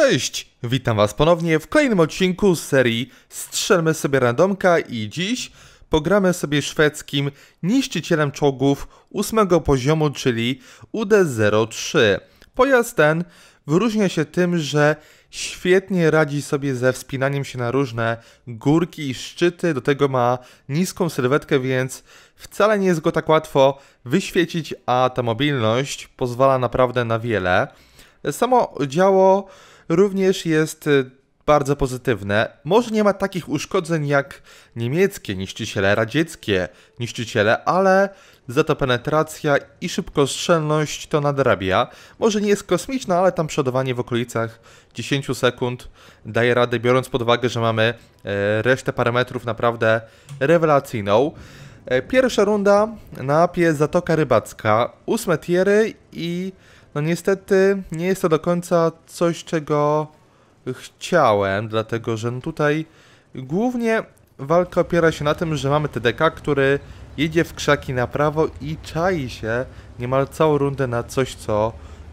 Cześć! Witam Was ponownie w kolejnym odcinku z serii Strzelmy sobie randomka i dziś pogramy sobie szwedzkim niszczycielem czołgów 8 poziomu, czyli UD-03. Pojazd ten wyróżnia się tym, że świetnie radzi sobie ze wspinaniem się na różne górki i szczyty, do tego ma niską sylwetkę, więc wcale nie jest go tak łatwo wyświecić, a ta mobilność pozwala naprawdę na wiele. Samo działo również jest y, bardzo pozytywne. Może nie ma takich uszkodzeń jak niemieckie niszczyciele, radzieckie niszczyciele, ale za to penetracja i szybkostrzelność to nadrabia. Może nie jest kosmiczna, ale tam przodowanie w okolicach 10 sekund daje radę, biorąc pod uwagę, że mamy e, resztę parametrów naprawdę rewelacyjną. E, pierwsza runda na mapie Zatoka Rybacka, ósme tiery i no niestety nie jest to do końca coś, czego chciałem, dlatego że no tutaj głównie walka opiera się na tym, że mamy TDK, który jedzie w krzaki na prawo i czai się niemal całą rundę na coś, co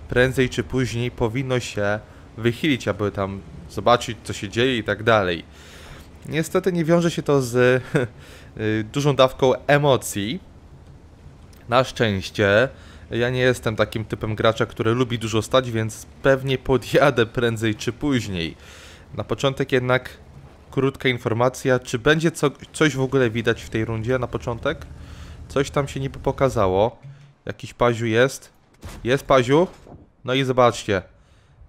prędzej czy później powinno się wychylić, aby tam zobaczyć, co się dzieje i tak dalej. Niestety nie wiąże się to z y, dużą dawką emocji. Na szczęście ja nie jestem takim typem gracza, który lubi dużo stać, więc pewnie podjadę prędzej czy później. Na początek jednak krótka informacja, czy będzie co, coś w ogóle widać w tej rundzie na początek? Coś tam się niby pokazało. Jakiś Paziu jest. Jest Paziu. No i zobaczcie.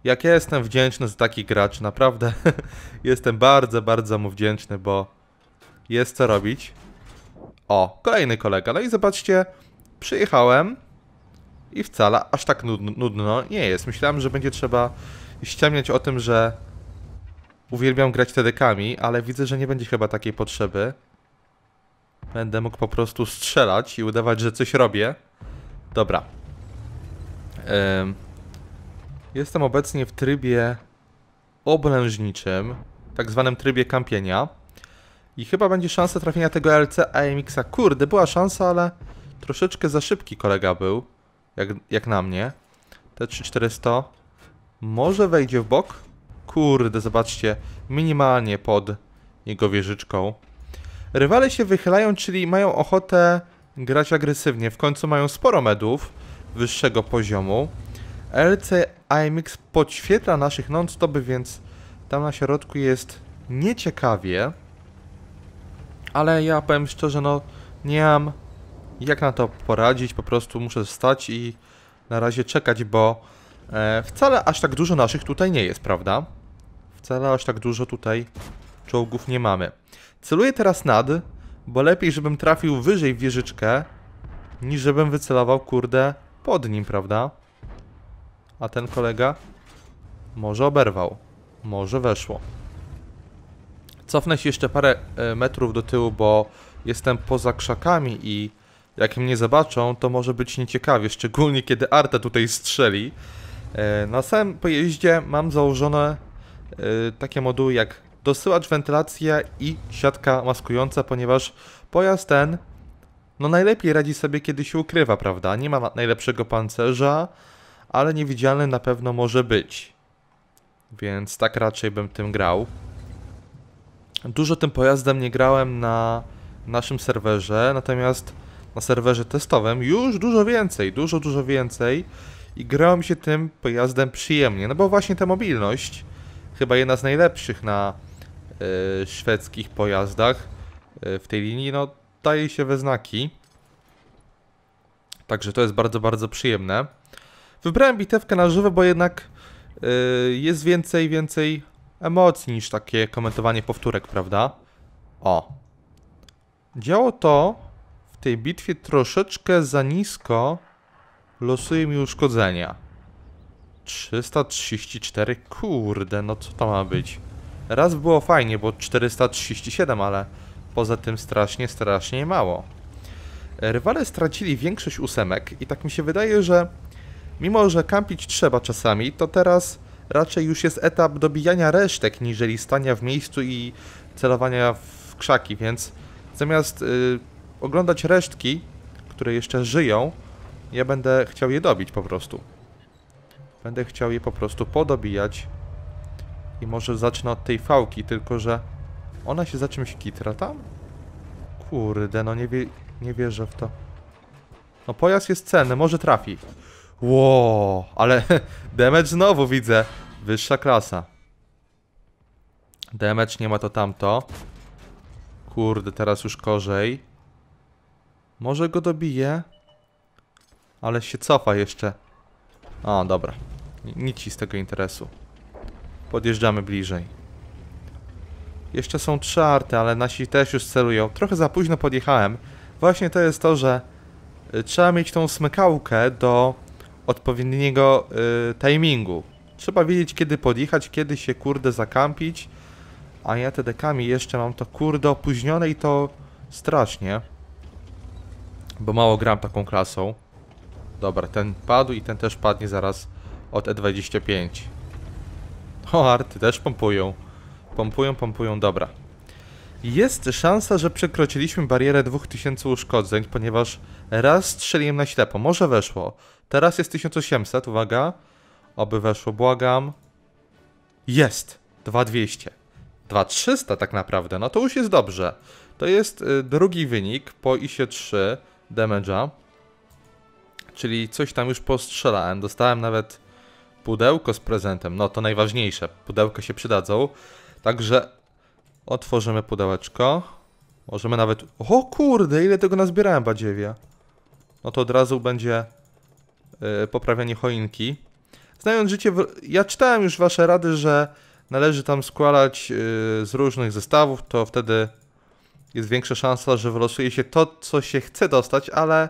Jak ja jestem wdzięczny za taki gracz, naprawdę. jestem bardzo, bardzo mu wdzięczny, bo jest co robić. O, kolejny kolega. No i zobaczcie, przyjechałem i wcale aż tak nudno nie jest. Myślałem, że będzie trzeba ściemniać o tym, że uwielbiam grać tedekami, ale widzę, że nie będzie chyba takiej potrzeby. Będę mógł po prostu strzelać i udawać, że coś robię. Dobra. Ym. Jestem obecnie w trybie oblężniczym, tak zwanym trybie kampienia. I chyba będzie szansa trafienia tego LC AMX-a. Kurde, była szansa, ale troszeczkę za szybki kolega był jak, jak na mnie. T3400 może wejdzie w bok. Kurde, zobaczcie, minimalnie pod jego wieżyczką. Rywale się wychylają, czyli mają ochotę grać agresywnie. W końcu mają sporo medów wyższego poziomu. LC IMX podświetla naszych non-stopy, więc tam na środku jest nieciekawie. Ale ja powiem szczerze, no nie mam jak na to poradzić, po prostu muszę wstać i na razie czekać, bo e, wcale aż tak dużo naszych tutaj nie jest, prawda? Wcale aż tak dużo tutaj czołgów nie mamy. Celuję teraz nad, bo lepiej, żebym trafił wyżej w wieżyczkę, niż żebym wycelował, kurde, pod nim, prawda? A ten kolega może oberwał, może weszło. Cofnę się jeszcze parę e, metrów do tyłu, bo jestem poza krzakami i jak mnie zobaczą, to może być nieciekawie, szczególnie kiedy Arta tutaj strzeli. E, na samym pojeździe mam założone e, takie moduły jak dosyłacz, wentylacja i siatka maskująca, ponieważ pojazd ten no najlepiej radzi sobie, kiedy się ukrywa, prawda? Nie ma najlepszego pancerza, ale niewidzialny na pewno może być. Więc tak raczej bym tym grał. Dużo tym pojazdem nie grałem na naszym serwerze, natomiast na serwerze testowym już dużo więcej, dużo, dużo więcej i grało mi się tym pojazdem przyjemnie, no bo właśnie ta mobilność chyba jedna z najlepszych na y, szwedzkich pojazdach y, w tej linii, no daje się we znaki. Także to jest bardzo, bardzo przyjemne. Wybrałem bitewkę na żywo, bo jednak y, jest więcej, więcej emocji niż takie komentowanie powtórek, prawda? O. Działo to w tej bitwie troszeczkę za nisko losuje mi uszkodzenia. 334, kurde, no co to ma być? Raz było fajnie, bo 437, ale poza tym strasznie, strasznie mało. Rywale stracili większość ósemek i tak mi się wydaje, że mimo, że kampić trzeba czasami, to teraz raczej już jest etap dobijania resztek, niżeli stania w miejscu i celowania w krzaki, więc zamiast... Yy, oglądać resztki, które jeszcze żyją. Ja będę chciał je dobić po prostu. Będę chciał je po prostu podobijać. I może zacznę od tej fałki, tylko że ona się za czymś kitra tam? Kurde, no nie, wie, nie wierzę w to. No pojazd jest cenny, może trafi. Ło, ale damage znowu widzę. Wyższa klasa. Damage nie ma to tamto. Kurde, teraz już gorzej. Może go dobiję? Ale się cofa jeszcze. O, dobra. Nic ci z tego interesu. Podjeżdżamy bliżej. Jeszcze są trzy arty, ale nasi też już celują. Trochę za późno podjechałem. Właśnie to jest to, że y, trzeba mieć tą smykałkę do odpowiedniego y, timingu. Trzeba wiedzieć, kiedy podjechać, kiedy się, kurde, zakampić. A ja te dekami jeszcze mam to, kurde, opóźnione i to strasznie. Bo mało gram taką klasą. Dobra, ten padł i ten też padnie zaraz od E25. O, arty też pompują. Pompują, pompują, dobra. Jest szansa, że przekroczyliśmy barierę 2000 uszkodzeń, ponieważ raz strzeliłem na ślepo. Może weszło. Teraz jest 1800, uwaga. Oby weszło, błagam. Jest! 2200. 2300 tak naprawdę, no to już jest dobrze. To jest y, drugi wynik po ISie 3 damage'a. Czyli coś tam już postrzelałem. Dostałem nawet pudełko z prezentem. No to najważniejsze. Pudełko się przydadzą. Także otworzymy pudełeczko. Możemy nawet... O kurde, ile tego nazbierałem badziewie. No to od razu będzie yy, poprawianie choinki. Znając życie, w... ja czytałem już wasze rady, że należy tam składać yy, z różnych zestawów, to wtedy jest większa szansa, że wylosuje się to, co się chce dostać, ale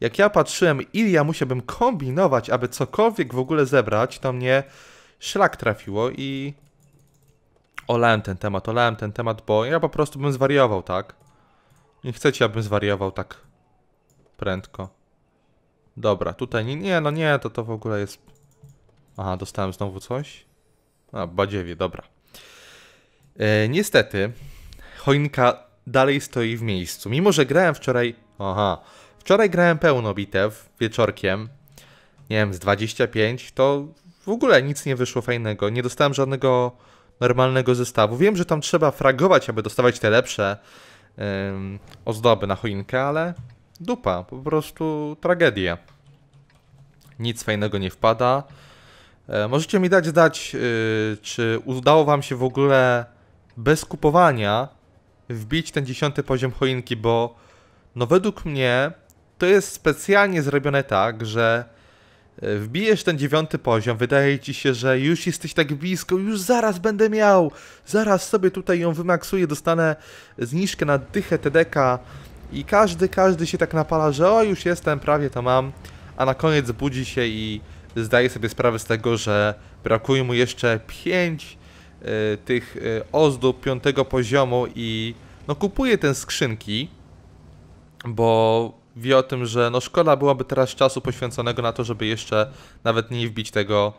jak ja patrzyłem, ile ja musiałbym kombinować, aby cokolwiek w ogóle zebrać, to mnie szlak trafiło i olałem ten temat, olałem ten temat, bo ja po prostu bym zwariował, tak? Nie chcecie, abym zwariował tak prędko. Dobra, tutaj nie, nie, no nie, to to w ogóle jest... Aha, dostałem znowu coś? A, badziewie, dobra. E, niestety, choinka dalej stoi w miejscu. Mimo, że grałem wczoraj... Aha. Wczoraj grałem pełno bitew wieczorkiem. Nie wiem, z 25 to w ogóle nic nie wyszło fajnego. Nie dostałem żadnego normalnego zestawu. Wiem, że tam trzeba fragować, aby dostawać te lepsze ym, ozdoby na choinkę, ale dupa, po prostu tragedia. Nic fajnego nie wpada. E, możecie mi dać zdać, yy, czy udało wam się w ogóle bez kupowania wbić ten dziesiąty poziom choinki, bo no według mnie to jest specjalnie zrobione tak, że e, wbijesz ten dziewiąty poziom, wydaje ci się, że już jesteś tak blisko, już zaraz będę miał, zaraz sobie tutaj ją wymaksuję, dostanę zniżkę na dychę TDK i każdy, każdy się tak napala, że o już jestem, prawie to mam, a na koniec budzi się i zdaje sobie sprawę z tego, że brakuje mu jeszcze 5 E, tych e, ozdób piątego poziomu i no kupuje ten skrzynki, bo wie o tym, że no szkoda byłaby teraz czasu poświęconego na to, żeby jeszcze nawet nie wbić tego,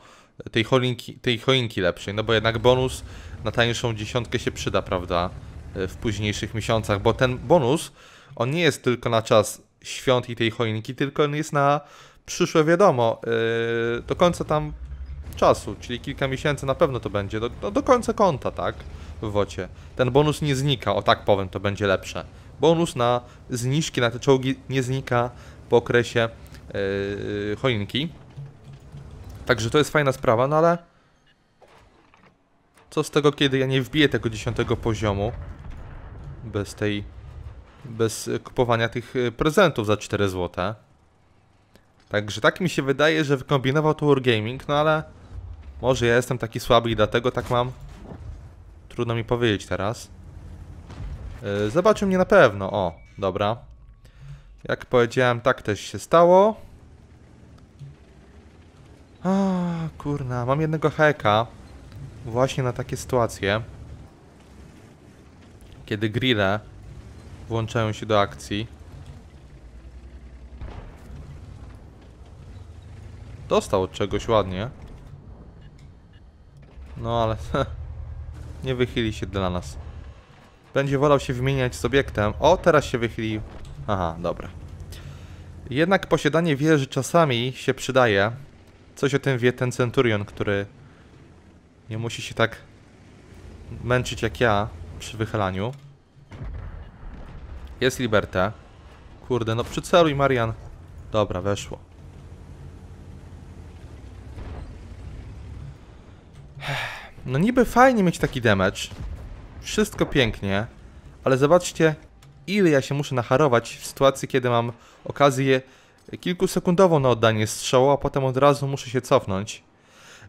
e, tej choinki, tej choinki lepszej, no bo jednak bonus na tańszą dziesiątkę się przyda, prawda, w późniejszych miesiącach, bo ten bonus, on nie jest tylko na czas świąt i tej choinki, tylko on jest na przyszłe, wiadomo, do końca tam czasu, czyli kilka miesięcy na pewno to będzie, do, do, do końca konta, tak, w wocie. Ten bonus nie znika, o tak powiem, to będzie lepsze. Bonus na zniżki na te czołgi nie znika po okresie yy, choinki. Także to jest fajna sprawa, no ale... Co z tego, kiedy ja nie wbiję tego dziesiątego poziomu bez tej... bez kupowania tych e, prezentów za 4 złote? Także tak mi się wydaje, że wykombinował to Wargaming, no ale może ja jestem taki słaby i dlatego tak mam. Trudno mi powiedzieć teraz. Yy, zobaczył mnie na pewno, o, dobra. Jak powiedziałem, tak też się stało. A, kurna, mam jednego heka właśnie na takie sytuacje, kiedy grille włączają się do akcji. Dostał od czegoś ładnie. No ale... nie wychyli się dla nas. Będzie wolał się wymieniać z obiektem. O, teraz się wychylił. Aha, dobra. Jednak posiadanie wieży czasami się przydaje. Coś o tym wie ten centurion, który nie musi się tak męczyć jak ja przy wychylaniu. Jest liberta. Kurde, no przyceluj Marian. Dobra, weszło. No niby fajnie mieć taki damage. Wszystko pięknie. Ale zobaczcie, ile ja się muszę nacharować w sytuacji, kiedy mam okazję kilkusekundową na oddanie strzału, a potem od razu muszę się cofnąć.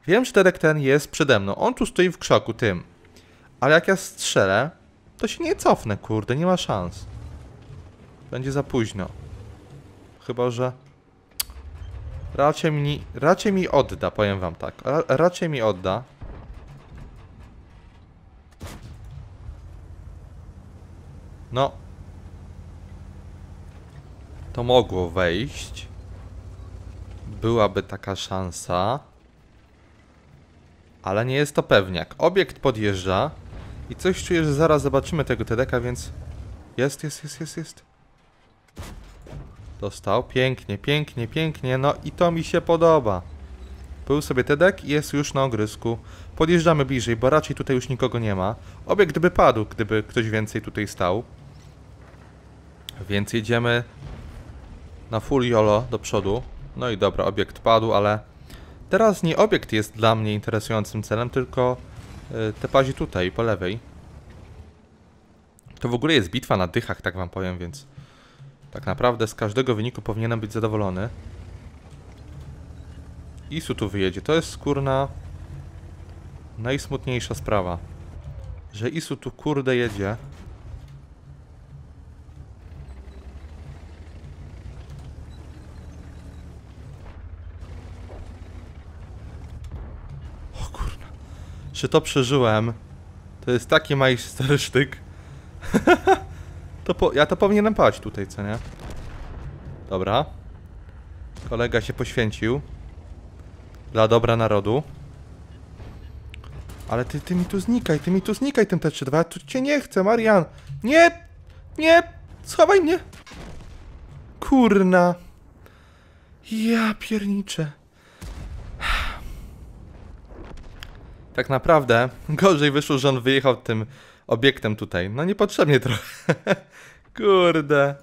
Wiem, że Derek ten jest przede mną. On tu stoi w krzaku tym. Ale jak ja strzelę, to się nie cofnę, kurde, nie ma szans. Będzie za późno. Chyba, że... Raczej mi, raczej mi odda, powiem wam tak. Ra raczej mi odda. No. To mogło wejść. Byłaby taka szansa. Ale nie jest to pewniak. Obiekt podjeżdża. I coś czuję, że zaraz zobaczymy tego TDK, więc... Jest, jest, jest, jest, jest. Dostał. Pięknie, pięknie, pięknie. No i to mi się podoba. Był sobie TDK i jest już na ogrysku. Podjeżdżamy bliżej, bo raczej tutaj już nikogo nie ma. Obiekt by padł, gdyby ktoś więcej tutaj stał. Więc jedziemy na full YOLO do przodu. No i dobra, obiekt padł, ale teraz nie obiekt jest dla mnie interesującym celem, tylko y, te pazi tutaj, po lewej. To w ogóle jest bitwa na dychach, tak wam powiem, więc tak naprawdę z każdego wyniku powinienem być zadowolony. Isu tu wyjedzie. To jest kurna najsmutniejsza sprawa. Że Isu tu kurde jedzie. że to przeżyłem. To jest taki majstersztyk. to po, ja to powinienem paść tutaj, co nie? Dobra. Kolega się poświęcił. Dla dobra narodu. Ale ty, ty mi tu znikaj, ty mi tu znikaj tym T32. Ja tu cię nie chcę, Marian. Nie! Nie! Schowaj mnie! Kurna. Ja pierniczę. tak naprawdę gorzej wyszło, że on wyjechał tym obiektem tutaj. No niepotrzebnie trochę. Kurde.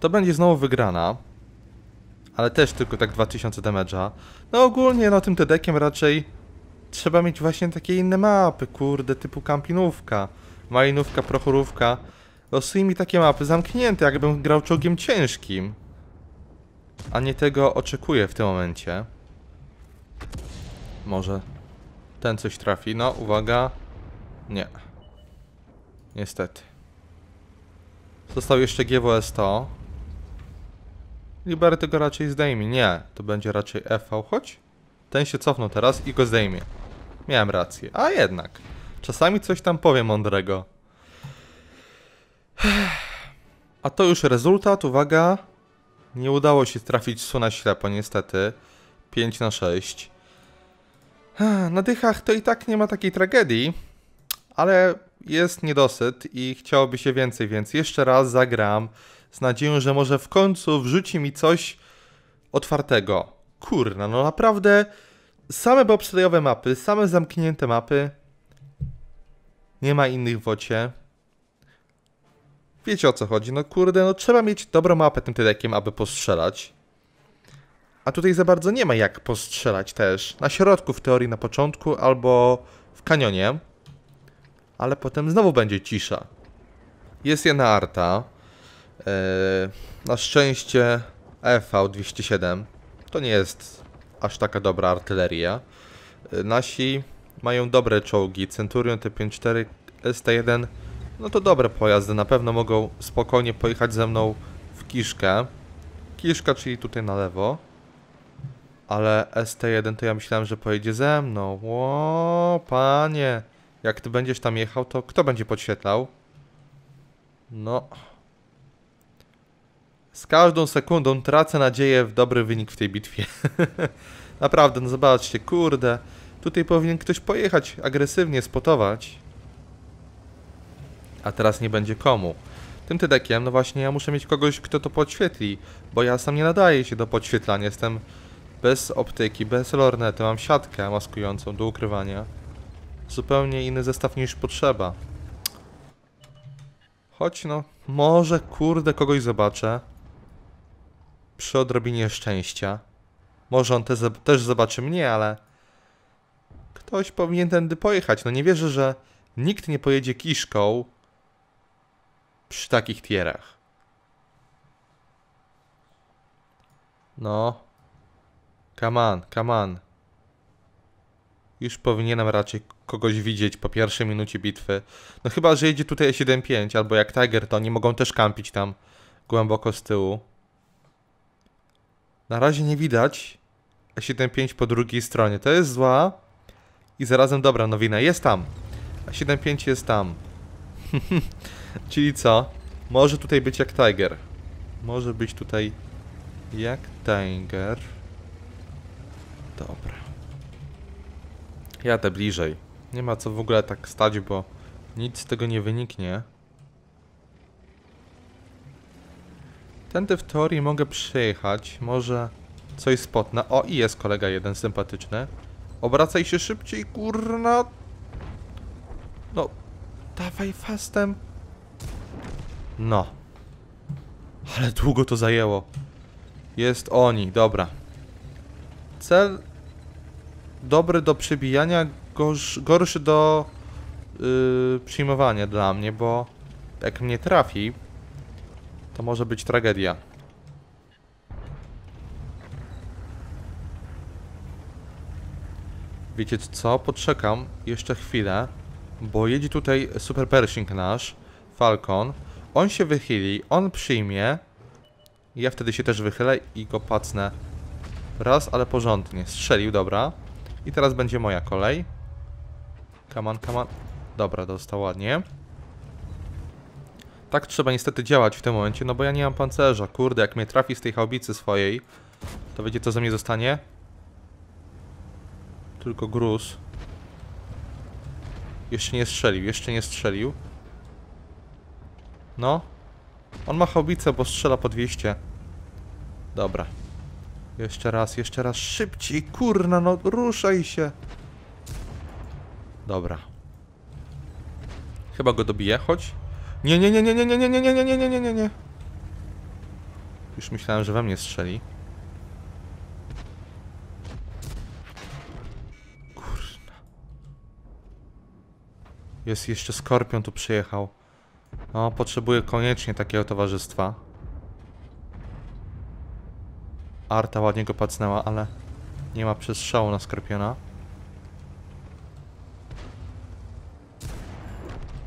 To będzie znowu wygrana. Ale też tylko tak 2000 damage'a. No ogólnie, no tym tedekiem raczej trzeba mieć właśnie takie inne mapy, kurde, typu kampinówka, malinówka, prochorówka. Losuj mi takie mapy zamknięte, jakbym grał czołgiem ciężkim. A nie tego oczekuję w tym momencie. Może ten coś trafi. No, uwaga. Nie. Niestety. Został jeszcze GWS 100. Liberty go raczej zdejmie. Nie, to będzie raczej FV. Chodź. Ten się cofnął teraz i go zdejmie. Miałem rację. A jednak. Czasami coś tam powiem mądrego. A to już rezultat. Uwaga. Nie udało się trafić Suna ślepo niestety. 5 na 6. Na dychach to i tak nie ma takiej tragedii, ale jest niedosyt i chciałoby się więcej, więc jeszcze raz zagram z nadzieją, że może w końcu wrzuci mi coś otwartego. Kurna, no naprawdę same bobslejowe mapy, same zamknięte mapy. Nie ma innych w ocie. Wiecie o co chodzi, no kurde, no trzeba mieć dobrą mapę tym tylekiem, aby postrzelać. A tutaj za bardzo nie ma jak postrzelać też. Na środku w teorii na początku albo w kanionie. Ale potem znowu będzie cisza. Jest jedna arta. Yy, na szczęście EV-207 to nie jest aż taka dobra artyleria. Yy, nasi mają dobre czołgi. Centurion T54, ST1 no to dobre pojazdy. Na pewno mogą spokojnie pojechać ze mną w Kiszkę. Kiszka, czyli tutaj na lewo. Ale ST1 to ja myślałem, że pojedzie ze mną. Ło, panie. Jak ty będziesz tam jechał, to kto będzie podświetlał? No. Z każdą sekundą tracę nadzieję w dobry wynik w tej bitwie. Naprawdę, no zobaczcie, kurde. Tutaj powinien ktoś pojechać agresywnie, spotować. A teraz nie będzie komu. Tym tydekiem, no właśnie, ja muszę mieć kogoś, kto to podświetli, bo ja sam nie nadaję się do podświetlania. Jestem bez optyki, bez lornety mam siatkę maskującą do ukrywania. Zupełnie inny zestaw niż potrzeba. Choć no, może kurde kogoś zobaczę. Przy odrobinie szczęścia. Może on te też zobaczy mnie, ale... Ktoś powinien tędy pojechać. No nie wierzę, że nikt nie pojedzie kiszką przy takich tierach. No. Come on, come on. Już powinienem raczej kogoś widzieć po pierwszej minucie bitwy. No chyba, że jedzie tutaj 7-5, albo jak Tiger, to oni mogą też kampić tam głęboko z tyłu. Na razie nie widać E75 po drugiej stronie. To jest zła i zarazem dobra nowina. Jest tam. E75 jest tam. Czyli co? Może tutaj być jak Tiger. Może być tutaj jak Tiger. Dobra. Jadę bliżej. Nie ma co w ogóle tak stać, bo nic z tego nie wyniknie. Tędy w teorii mogę przejechać. Może coś spotnę. O, i jest kolega jeden sympatyczny. Obracaj się szybciej, kurna. No, dawaj fastem. No. Ale długo to zajęło. Jest oni, dobra. Cel dobry do przebijania, gorszy, gorszy do yy, przyjmowania dla mnie, bo jak mnie trafi, to może być tragedia. Wiecie co? Poczekam jeszcze chwilę, bo jedzie tutaj Super Pershing nasz, Falcon. On się wychyli, on przyjmie. Ja wtedy się też wychylę i go pacnę Raz, ale porządnie. Strzelił, dobra. I teraz będzie moja kolej. Come on, come on. Dobra, dostał ładnie. Tak trzeba niestety działać w tym momencie, no bo ja nie mam pancerza. Kurde, jak mnie trafi z tej haubicy swojej, to wiecie co ze mnie zostanie? Tylko gruz. Jeszcze nie strzelił, jeszcze nie strzelił. No. On ma haubicę, bo strzela po 200. Dobra, jeszcze raz, jeszcze raz. Szybciej, kurna, no ruszaj się. Dobra. Chyba go dobiję, chodź. Nie, nie, nie, nie, nie, nie, nie, nie, nie, nie, nie, nie, nie, nie. Już myślałem, że we mnie strzeli. Kurna. Jest jeszcze skorpion tu przyjechał. No, potrzebuję koniecznie takiego towarzystwa. Arta ładnie go pacnęła, ale nie ma przestrzału na Skorpiona.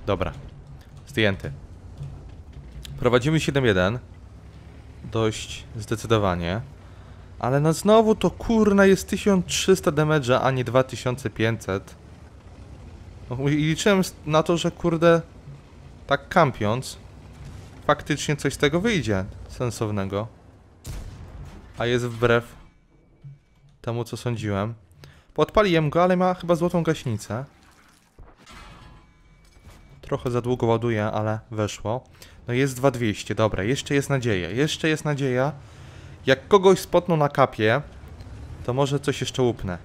Dobra. Zdjęty. Prowadzimy 7-1. Dość zdecydowanie. Ale no znowu to kurna jest 1300 damage'a, a nie 2500. I liczyłem na to, że kurde, tak kampiąc, faktycznie coś z tego wyjdzie sensownego a jest wbrew temu, co sądziłem. Podpaliłem go, ale ma chyba złotą gaśnicę. Trochę za długo ładuje, ale weszło. No jest 2200, dobra, jeszcze jest nadzieja, jeszcze jest nadzieja. Jak kogoś spotną na kapie, to może coś jeszcze łupnę.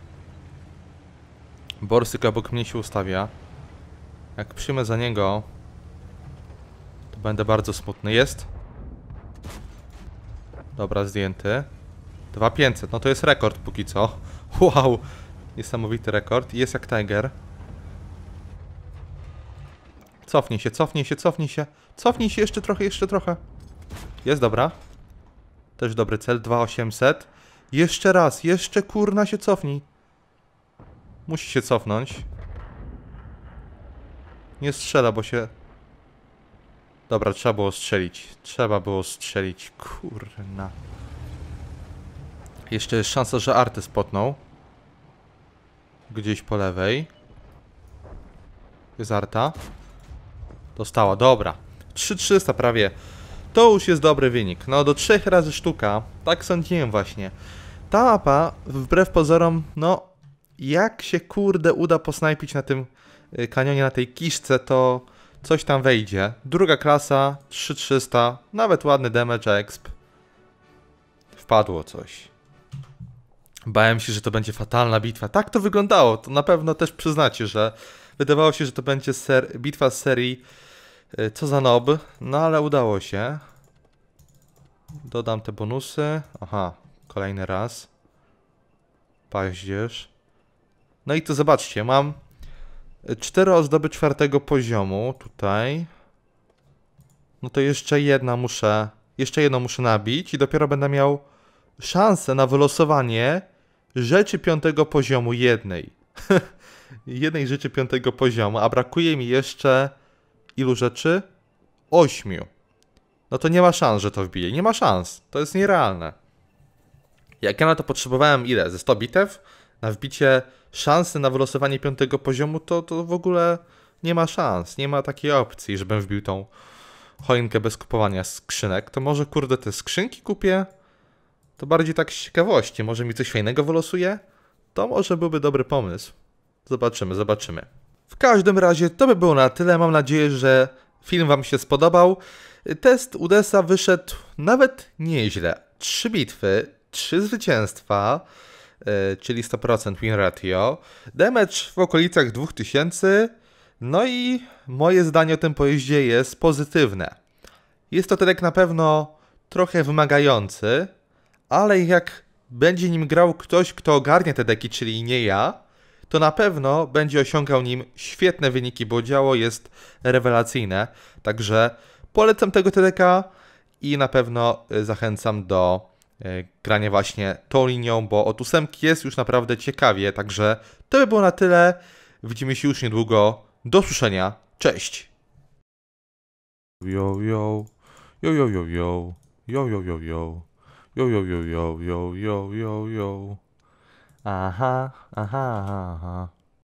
Borsyk obok mnie się ustawia. Jak przyjmę za niego, to będę bardzo smutny. Jest. Dobra, zdjęty. 2500, no to jest rekord póki co. Wow, niesamowity rekord. Jest jak Tiger. Cofnij się, cofnij się, cofnij się. Cofnij się jeszcze trochę, jeszcze trochę. Jest dobra. Też dobry cel, 2800. Jeszcze raz, jeszcze kurna się cofnij. Musi się cofnąć. Nie strzela, bo się... Dobra, trzeba było strzelić. Trzeba było strzelić, kurna. Jeszcze jest szansa, że Artę spotnął. Gdzieś po lewej. Jest Arta. Dostała, dobra. 3300 prawie. To już jest dobry wynik. No do trzech razy sztuka. Tak sądziłem właśnie. Ta mapa, wbrew pozorom, no jak się kurde uda posnajpić na tym y, kanionie, na tej kiszce, to coś tam wejdzie. Druga klasa, 3300, nawet ładny damage exp. Wpadło coś. Bałem się, że to będzie fatalna bitwa. Tak to wyglądało. To na pewno też przyznacie, że wydawało się, że to będzie ser bitwa z serii y, co za nob, no ale udało się. Dodam te bonusy. Aha, kolejny raz. Paździerz. No i to zobaczcie, mam y, cztery ozdoby czwartego poziomu tutaj. No to jeszcze jedna muszę, jeszcze jedną muszę nabić i dopiero będę miał szansę na wylosowanie rzeczy piątego poziomu jednej. jednej rzeczy piątego poziomu, a brakuje mi jeszcze ilu rzeczy? Ośmiu. No to nie ma szans, że to wbije. Nie ma szans. To jest nierealne. Jak ja na to potrzebowałem ile? Ze 100 bitew? Na wbicie szansy na wylosowanie piątego poziomu to, to w ogóle nie ma szans. Nie ma takiej opcji, żebym wbił tą choinkę bez kupowania skrzynek. To może kurde te skrzynki kupię? To bardziej tak z ciekawości. Może mi coś fajnego wylosuje? To może byłby dobry pomysł. Zobaczymy, zobaczymy. W każdym razie to by było na tyle. Mam nadzieję, że film Wam się spodobał. Test Udesa wyszedł nawet nieźle. Trzy bitwy, trzy zwycięstwa, e, czyli 100% win ratio. Damage w okolicach 2000. No i moje zdanie o tym pojeździe jest pozytywne. Jest to terek na pewno trochę wymagający, ale jak będzie nim grał ktoś, kto ogarnie te deki, czyli nie ja, to na pewno będzie osiągał nim świetne wyniki, bo działo jest rewelacyjne. Także polecam tego TDK i na pewno y, zachęcam do y, grania właśnie tą linią, bo od ósemki jest już naprawdę ciekawie. Także to by było na tyle. Widzimy się już niedługo. Do słyszenia. Cześć! Yo, yo. Yo, yo, yo, yo. Yo, yo, yo, yo. Yo, yo, yo, yo, yo, yo, yo, yo. Uh-huh, uh-huh, uh-huh.